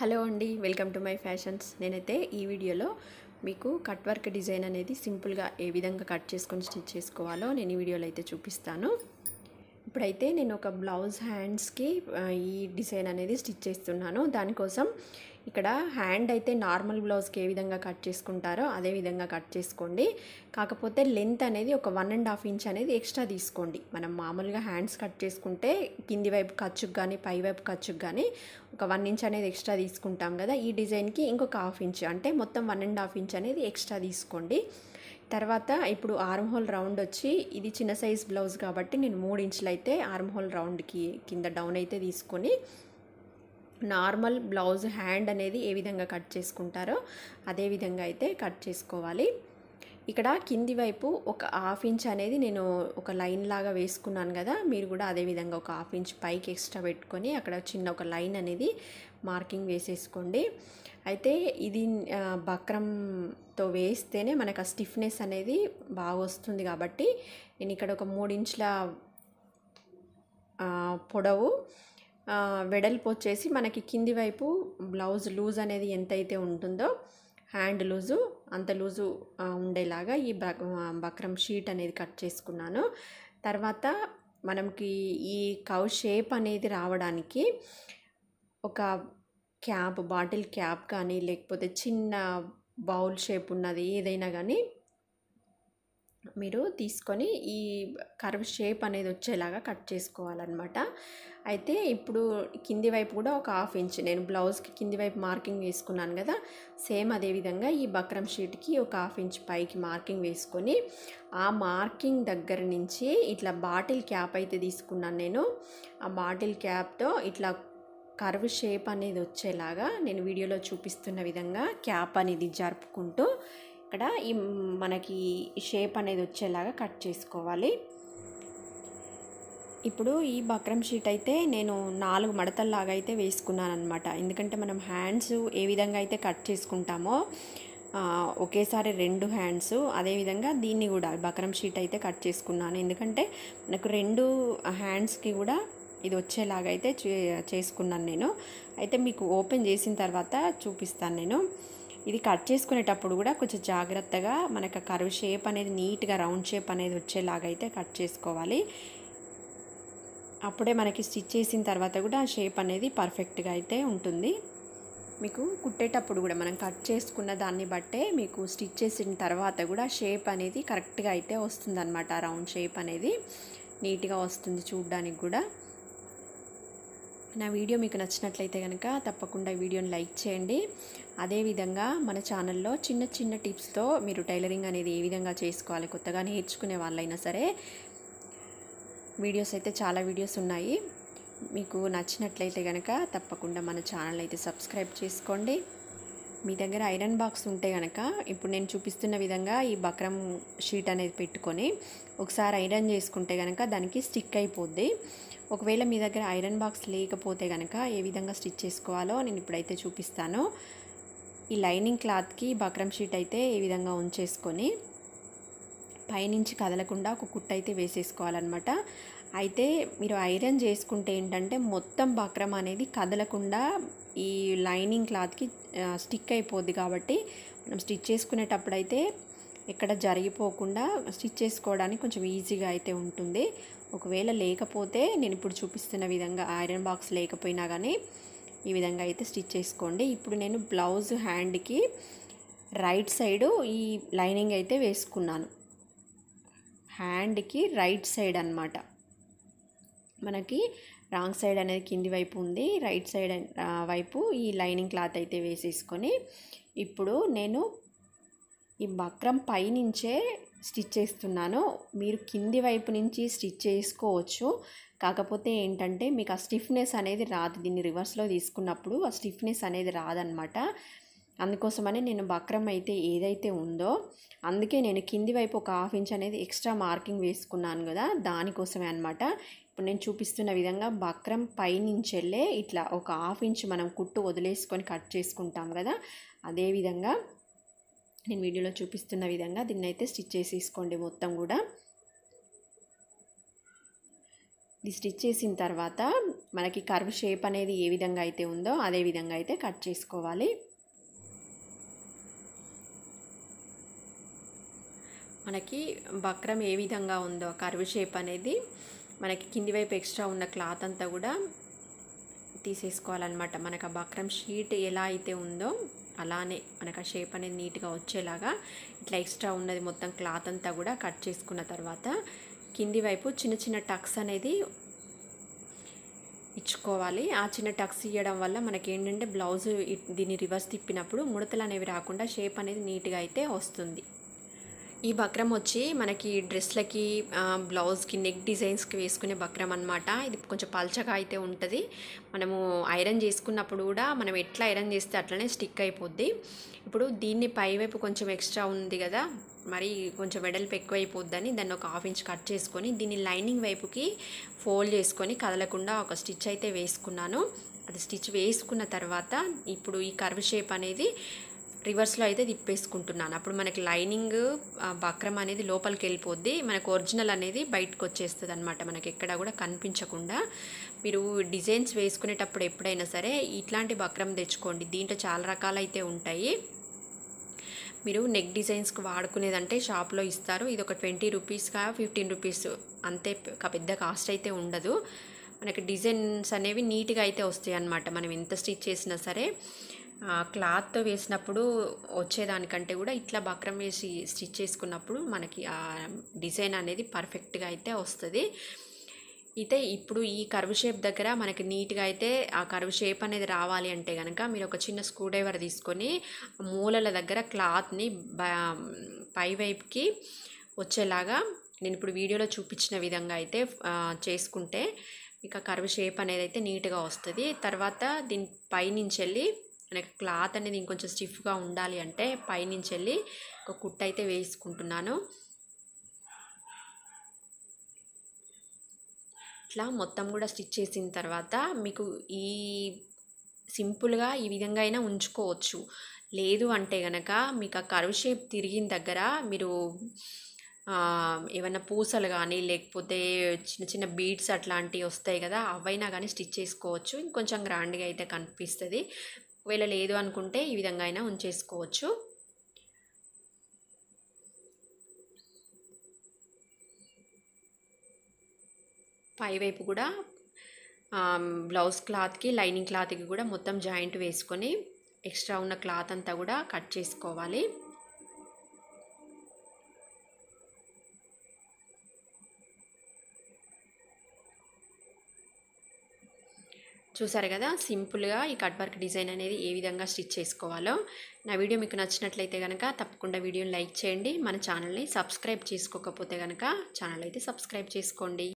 hello అండి welcome to my fashions నేనైతే ఈ వీడియోలో మీకు కట్ వర్క్ డిజైన్ అనేది సింపుల్గా ఏ విధంగా కట్ చేసుకొని స్టిచ్ చేసుకోవాలో నేను ఈ వీడియోలో అయితే చూపిస్తాను ఇప్పుడైతే నేను ఒక బ్లౌజ్ హ్యాండ్స్కి ఈ డిజైన్ అనేది స్టిచ్ చేస్తున్నాను దానికోసం ఇక్కడ హ్యాండ్ అయితే నార్మల్ బ్లౌజ్కి ఏ విధంగా కట్ చేసుకుంటారో అదే విధంగా కట్ చేసుకోండి కాకపోతే లెంత్ అనేది ఒక వన్ అండ్ హాఫ్ ఇంచ్ అనేది ఎక్స్ట్రా తీసుకోండి మనం మామూలుగా హ్యాండ్స్ కట్ చేసుకుంటే కింది వైపు ఖర్చుకు కానీ పై వైపు ఖర్చుకు కానీ ఒక వన్ ఇంచ్ అనేది ఎక్స్ట్రా తీసుకుంటాం కదా ఈ డిజైన్కి ఇంకొక హాఫ్ ఇంచ్ అంటే మొత్తం వన్ అండ్ హాఫ్ ఇంచ్ అనేది ఎక్స్ట్రా తీసుకోండి తర్వాత ఇప్పుడు ఆర్మ్ హోల్ రౌండ్ వచ్చి ఇది చిన్న సైజ్ బ్లౌజ్ కాబట్టి నేను మూడు ఇంచులు అయితే ఆర్మ్ హోల్ రౌండ్కి కింద డౌన్ అయితే తీసుకొని నార్మల్ బ్లౌజ్ హ్యాండ్ అనేది ఏ విధంగా కట్ చేసుకుంటారో అదే విధంగా అయితే కట్ చేసుకోవాలి ఇక్కడ కింది వైపు ఒక హాఫ్ ఇంచ్ అనేది నేను ఒక లైన్ లాగా వేసుకున్నాను కదా మీరు కూడా అదేవిధంగా ఒక హాఫ్ ఇంచ్ పైకి ఎక్స్ట్రా పెట్టుకొని అక్కడ చిన్న ఒక లైన్ అనేది మార్కింగ్ వేసేసుకోండి అయితే ఇది బక్రంతో వేస్తేనే మనకు ఆ స్టిఫ్నెస్ అనేది బాగా వస్తుంది కాబట్టి నేను ఇక్కడ ఒక ఇంచుల పొడవు వెడల్పు వచ్చేసి మనకి కింది వైపు బ్లౌజ్ లూజ్ అనేది ఎంతైతే ఉంటుందో హ్యాండ్ లూజు అంత లూజు ఉండేలాగా ఈ బక్రం షీట్ అనేది కట్ చేసుకున్నాను తర్వాత మనకి ఈ కౌ షేప్ అనేది రావడానికి ఒక క్యాప్ బాటిల్ క్యాప్ కానీ లేకపోతే చిన్న బౌల్ షేప్ ఉన్నది ఏదైనా కానీ మీరు తీసుకొని ఈ కర్వ్ షేప్ అనేది వచ్చేలాగా కట్ చేసుకోవాలన్నమాట అయితే ఇప్పుడు కింది వైపు కూడా ఒక హాఫ్ ఇంచ్ నేను బ్లౌజ్కి కింది వైపు మార్కింగ్ వేసుకున్నాను కదా సేమ్ అదేవిధంగా ఈ బక్రం షీట్కి ఒక హాఫ్ ఇంచ్ పైకి మార్కింగ్ వేసుకొని ఆ మార్కింగ్ దగ్గర నుంచి ఇట్లా బాటిల్ క్యాప్ అయితే తీసుకున్నాను నేను ఆ బాటిల్ క్యాప్తో ఇట్లా కర్వ్ షేప్ అనేది వచ్చేలాగా నేను వీడియోలో చూపిస్తున్న విధంగా క్యాప్ అనేది జరుపుకుంటూ ఇక్కడ ఈ మనకి షేప్ అనేది వచ్చేలాగా కట్ చేసుకోవాలి ఇప్పుడు ఈ బక్రం షీట్ అయితే నేను నాలుగు మడతల్లాగా అయితే వేసుకున్నాను అనమాట ఎందుకంటే మనం హ్యాండ్స్ ఏ విధంగా అయితే కట్ చేసుకుంటామో ఒకేసారి రెండు హ్యాండ్స్ అదేవిధంగా దీన్ని కూడా బక్రమ్ షీట్ అయితే కట్ చేసుకున్నాను ఎందుకంటే నాకు రెండు హ్యాండ్స్కి కూడా ఇది వచ్చేలాగా అయితే చేసుకున్నాను నేను అయితే మీకు ఓపెన్ చేసిన తర్వాత చూపిస్తాను నేను ఇది కట్ చేసుకునేటప్పుడు కూడా కొంచెం జాగ్రత్తగా మనకు కరువు షేప్ అనేది నీట్గా రౌండ్ షేప్ అనేది వచ్చేలాగా అయితే కట్ చేసుకోవాలి అప్పుడే మనకి స్టిచ్ చేసిన తర్వాత కూడా ఆ షేప్ అనేది పర్ఫెక్ట్గా అయితే ఉంటుంది మీకు కుట్టేటప్పుడు కూడా మనం కట్ చేసుకున్న దాన్ని బట్టే మీకు స్టిచ్ చేసిన తర్వాత కూడా షేప్ అనేది కరెక్ట్గా అయితే వస్తుందన్నమాట రౌండ్ షేప్ అనేది నీట్గా వస్తుంది చూడడానికి కూడా నా వీడియో మీకు నచ్చినట్లయితే కనుక తప్పకుండా వీడియోని లైక్ చేయండి అదేవిధంగా మన ఛానల్లో చిన్న చిన్న టిప్స్తో మీరు టైలరింగ్ అనేది ఏ విధంగా చేసుకోవాలి కొత్తగా నేర్చుకునే వాళ్ళైనా సరే వీడియోస్ అయితే చాలా వీడియోస్ ఉన్నాయి మీకు నచ్చినట్లయితే కనుక తప్పకుండా మన ఛానల్ అయితే సబ్స్క్రైబ్ చేసుకోండి మీ దగ్గర ఐరన్ బాక్స్ ఉంటే కనుక ఇప్పుడు నేను చూపిస్తున్న విధంగా ఈ బక్రం షీట్ అనేది పెట్టుకొని ఒకసారి ఐరన్ చేసుకుంటే కనుక దానికి స్టిక్ అయిపోద్ది ఒకవేళ మీ దగ్గర ఐరన్ బాక్స్ లేకపోతే కనుక ఏ విధంగా స్టిచ్ చేసుకోవాలో నేను ఇప్పుడైతే చూపిస్తాను ఈ లైనింగ్ క్లాత్కి బక్రం షీట్ అయితే ఈ విధంగా ఉంచేసుకొని పైనుంచి కదలకుండా ఒక కుట్ట అయితే వేసేసుకోవాలన్నమాట అయితే మీరు ఐరన్ చేసుకుంటే ఏంటంటే మొత్తం బక్రం అనేది కదలకుండా ఈ లైనింగ్ క్లాత్కి స్టిక్ అయిపోద్ది కాబట్టి మనం స్టిచ్ చేసుకునేటప్పుడైతే ఎక్కడ జరిగిపోకుండా స్టిచ్ చేసుకోవడానికి కొంచెం ఈజీగా అయితే ఉంటుంది ఒకవేళ లేకపోతే నేను ఇప్పుడు చూపిస్తున్న విధంగా ఐరన్ బాక్స్ లేకపోయినా కానీ ఈ విధంగా అయితే స్టిచ్ చేసుకోండి ఇప్పుడు నేను బ్లౌజ్ హ్యాండ్కి రైట్ సైడు ఈ లైనింగ్ అయితే వేసుకున్నాను హ్యాండ్కి రైట్ సైడ్ అనమాట మనకి రాంగ్ సైడ్ అనేది కింది వైపు ఉంది రైట్ సైడ్ వైపు ఈ లైనింగ్ క్లాత్ అయితే వేసేసుకొని ఇప్పుడు నేను ఈ బక్రం పైనుంచే స్టిచ్ చేస్తున్నాను మీరు కింది వైపు నుంచి స్టిచ్ చేసుకోవచ్చు కాకపోతే ఏంటంటే మీకు ఆ స్టిఫ్నెస్ అనేది రాదు దీన్ని రివర్స్లో తీసుకున్నప్పుడు ఆ స్టిఫ్నెస్ అనేది రాదనమాట అందుకోసమని నేను బక్రం అయితే ఏదైతే ఉందో అందుకే నేను కింది వైపు ఒక హాఫ్ ఇంచ్ అనేది ఎక్స్ట్రా మార్కింగ్ వేసుకున్నాను కదా దానికోసమే అనమాట ఇప్పుడు నేను చూపిస్తున్న విధంగా బక్రం పైనుంచి వెళ్ళే ఇట్లా ఒక హాఫ్ ఇంచ్ మనం కుట్టు వదిలేసుకొని కట్ చేసుకుంటాం కదా అదేవిధంగా నేను వీడియోలో చూపిస్తున్న విధంగా దీన్ని అయితే స్టిచ్ చేసేసుకోండి మొత్తం కూడా ఇది స్టిచ్ చేసిన తర్వాత మనకి కర్వ్ షేప్ అనేది ఏ విధంగా అయితే ఉందో అదే విధంగా అయితే కట్ చేసుకోవాలి మనకి వక్రం ఏ విధంగా ఉందో కర్వ్ షేప్ అనేది మనకి కింది వైపు ఎక్స్ట్రా ఉన్న క్లాత్ అంతా కూడా తీసేసుకోవాలన్నమాట మనకు ఆ బక్రం షీట్ ఎలా అయితే ఉందో అలానే మనకు ఆ షేప్ అనేది నీట్గా వచ్చేలాగా ఇట్లా ఎక్స్ట్రా ఉన్నది మొత్తం క్లాత్ అంతా కూడా కట్ చేసుకున్న తర్వాత కింది వైపు చిన్న చిన్న టక్స్ అనేది ఇచ్చుకోవాలి ఆ చిన్న టక్స్ ఇవ్వడం వల్ల మనకి ఏంటంటే బ్లౌజ్ దీన్ని రివర్స్ తిప్పినప్పుడు ముడతలు అనేవి రాకుండా షేప్ అనేది నీట్గా అయితే వస్తుంది ఈ బక్రం వచ్చి మనకి డ్రెస్లకి బ్లౌజ్కి నెక్ డిజైన్స్కి వేసుకునే బక్రం అనమాట ఇది కొంచెం పల్చగా అయితే ఉంటుంది మనము ఐరన్ చేసుకున్నప్పుడు కూడా మనం ఎట్లా ఐరన్ చేస్తే అట్లనే స్టిక్ అయిపోద్ది ఇప్పుడు దీన్ని పైవైపు కొంచెం ఎక్స్ట్రా ఉంది కదా మరి కొంచెం వెడల్పు ఎక్కువైపోద్దని దాన్ని ఒక హాఫ్ ఇంచ్ కట్ చేసుకొని దీన్ని లైనింగ్ వైపుకి ఫోల్డ్ చేసుకొని కదలకుండా ఒక స్టిచ్ అయితే వేసుకున్నాను అది స్టిచ్ వేసుకున్న తర్వాత ఇప్పుడు ఈ కర్వ్ షేప్ అనేది రివర్స్లో అయితే తిప్పేసుకుంటున్నాను అప్పుడు మనకి లైనింగ్ వక్రం అనేది లోపలికి వెళ్ళిపోద్ది మనకు ఒరిజినల్ అనేది బయటకు వచ్చేస్తుంది అనమాట మనకి ఎక్కడ కూడా కనిపించకుండా మీరు డిజైన్స్ వేసుకునేటప్పుడు ఎప్పుడైనా సరే ఇట్లాంటి వక్రం తెచ్చుకోండి దీంట్లో చాలా రకాలైతే ఉంటాయి మీరు నెక్ డిజైన్స్కి వాడుకునేదంటే షాప్లో ఇస్తారు ఇది ఒక ట్వంటీ రూపీస్గా ఫిఫ్టీన్ రూపీస్ అంతే పెద్ద కాస్ట్ అయితే ఉండదు మనకి డిజైన్స్ అనేవి నీట్గా అయితే వస్తాయి అన్నమాట మనం ఎంత స్టిచ్ చేసినా సరే క్లాత్తో వేసినప్పుడు వచ్చేదానికంటే కూడా ఇట్లా బక్రం వేసి స్టిచ్ చేసుకున్నప్పుడు మనకి ఆ డిజైన్ అనేది పర్ఫెక్ట్గా అయితే వస్తుంది అయితే ఇప్పుడు ఈ కర్వ్ షేప్ దగ్గర మనకి నీట్గా అయితే ఆ కర్వ్ షేప్ అనేది రావాలి అంటే కనుక మీరు ఒక చిన్న స్క్రూ తీసుకొని మూలల దగ్గర క్లాత్ని పై వైపుకి వచ్చేలాగా నేను ఇప్పుడు వీడియోలో చూపించిన విధంగా అయితే చేసుకుంటే ఇక కర్వ్ షేప్ అనేది అయితే నీట్గా వస్తుంది తర్వాత దీని పైనుంచి వెళ్ళి మనకి క్లాత్ అనేది ఇంకొంచెం స్టిఫ్గా ఉండాలి అంటే పైనుంచి వెళ్ళి ఒక కుట్ అయితే వేసుకుంటున్నాను ఇట్లా మొత్తం కూడా స్టిచ్ చేసిన తర్వాత మీకు ఈ సింపుల్గా ఈ విధంగా అయినా ఉంచుకోవచ్చు లేదు అంటే కనుక మీకు ఆ కరువు షేప్ తిరిగిన దగ్గర మీరు ఏమైనా పూసలు కానీ లేకపోతే చిన్న చిన్న బీడ్స్ అట్లాంటివి వస్తాయి కదా అవైనా కానీ స్టిచ్ చేసుకోవచ్చు ఇంకొంచెం గ్రాండ్గా అయితే కనిపిస్తుంది ఒకవేళ లేదు అనుకుంటే ఈ విధంగా అయినా ఉంచేసుకోవచ్చు పైవైపు కూడా బ్లౌజ్ క్లాత్కి లైనింగ్ క్లాత్కి కూడా మొత్తం జాయింట్ వేసుకొని ఎక్స్ట్రా ఉన్న క్లాత్ అంతా కూడా కట్ చేసుకోవాలి చూసారు కదా సింపుల్గా ఈ కట్ వర్క్ డిజైన్ అనేది ఏ విధంగా స్టిచ్ చేసుకోవాలో నా వీడియో మీకు నచ్చినట్లయితే కనుక తప్పకుండా వీడియోని లైక్ చేయండి మన ఛానల్ని సబ్స్క్రైబ్ చేసుకోకపోతే కనుక ఛానల్ అయితే సబ్స్క్రైబ్ చేసుకోండి